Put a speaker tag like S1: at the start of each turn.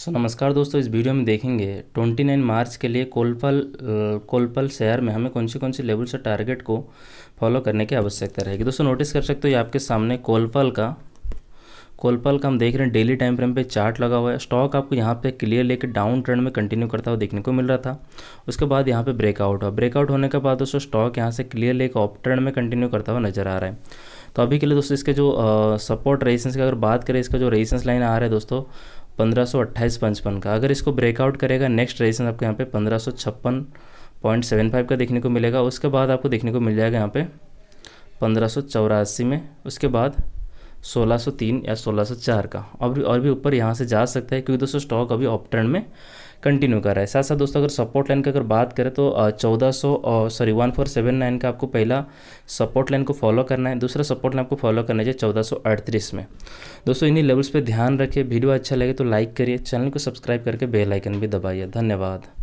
S1: सो so, नमस्कार दोस्तों इस वीडियो में देखेंगे 29 मार्च के लिए कोलपल कोलपल शहर में हमें कौन सी कौन सी लेवल से टारगेट को फॉलो करने की आवश्यकता रहेगी दोस्तों नोटिस कर सकते हो ये आपके सामने कोलपल का कोलपल का हम देख रहे हैं डेली टाइम फ्रेम पे चार्ट लगा हुआ है स्टॉक आपको यहाँ पे क्लियर लेके डाउन ट्रेंड में कंटिन्यू करता हुआ देखने को मिल रहा था उसके बाद यहाँ पे ब्रेकआउट हुआ ब्रेकआउट होने के बाद दोस्तों स्टॉक यहाँ से क्लियर लेके ऑफ ट्रेंड में कंटिन्यू करता हुआ नजर आ रहा है तो अभी के लिए दोस्तों इसके जो सपोर्ट रेजिस्टेंस की अगर बात करें इसका जो रेजिस्टेंस लाइन आ रहा है दोस्तों पंद्रह सौ अट्ठाईस पंचपन का अगर इसको ब्रेकआउट करेगा नेक्स्ट रेजिस्टेंस आपको यहाँ पे पंद्रह सौ छप्पन पॉइंट सेवन फाइव का देखने को मिलेगा उसके बाद आपको देखने को मिल जाएगा यहाँ पे पंद्रह सौ चौरासी में उसके बाद सोलह सौ तीन या सोलह सौ चार का और भी और भी ऊपर यहाँ से जा सकता है क्योंकि दोस्तों स्टॉक अभी ऑप्टर्न में कंटिन्यू कर रहा है साथ साथ दोस्तों अगर सपोर्ट लाइन की अगर बात करें तो चौदह सौ sorry one four seven nine का आपको पहला सपोर्ट लाइन को फॉलो करना है दूसरा सपोर्ट लाइन आपको फॉलो करना है चौदह सौ अड़तीस में दोस्तों इन्हीं लेवल्स पर ध्यान रखिए वीडियो अच्छा लगे तो लाइक करिए चैनल को सब्सक्राइब करके बेलाइकन भी दबाइए धन्यवाद